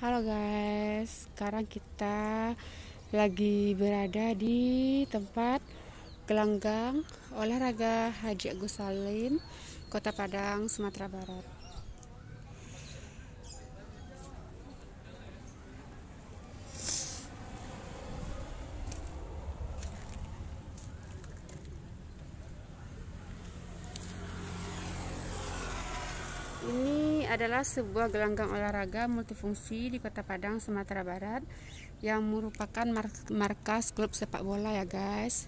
Halo guys, sekarang kita lagi berada di tempat gelanggang olahraga Haji Agus Salim, Kota Padang, Sumatera Barat. adalah sebuah gelanggang olahraga multifungsi di Kota Padang, Sumatera Barat yang merupakan markas klub sepak bola ya guys.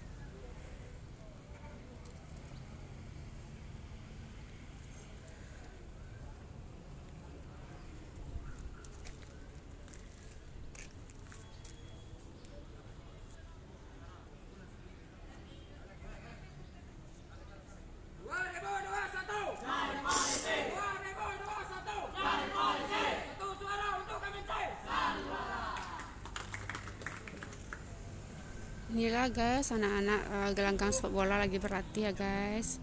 Inilah guys anak-anak uh, gelanggang sepak bola lagi berlatih ya guys.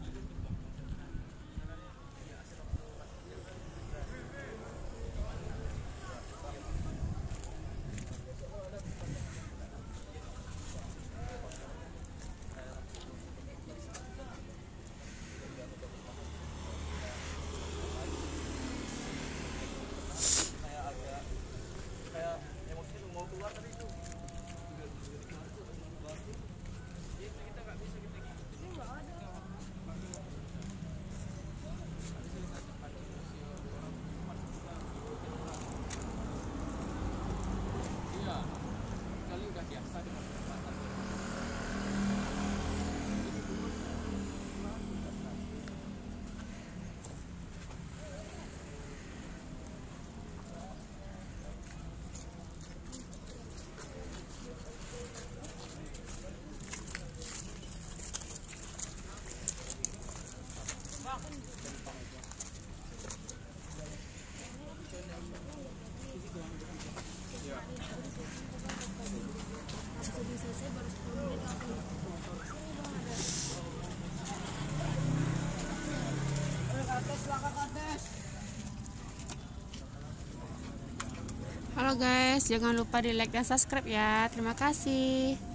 Halo guys, jangan lupa di like dan subscribe ya. Terima kasih.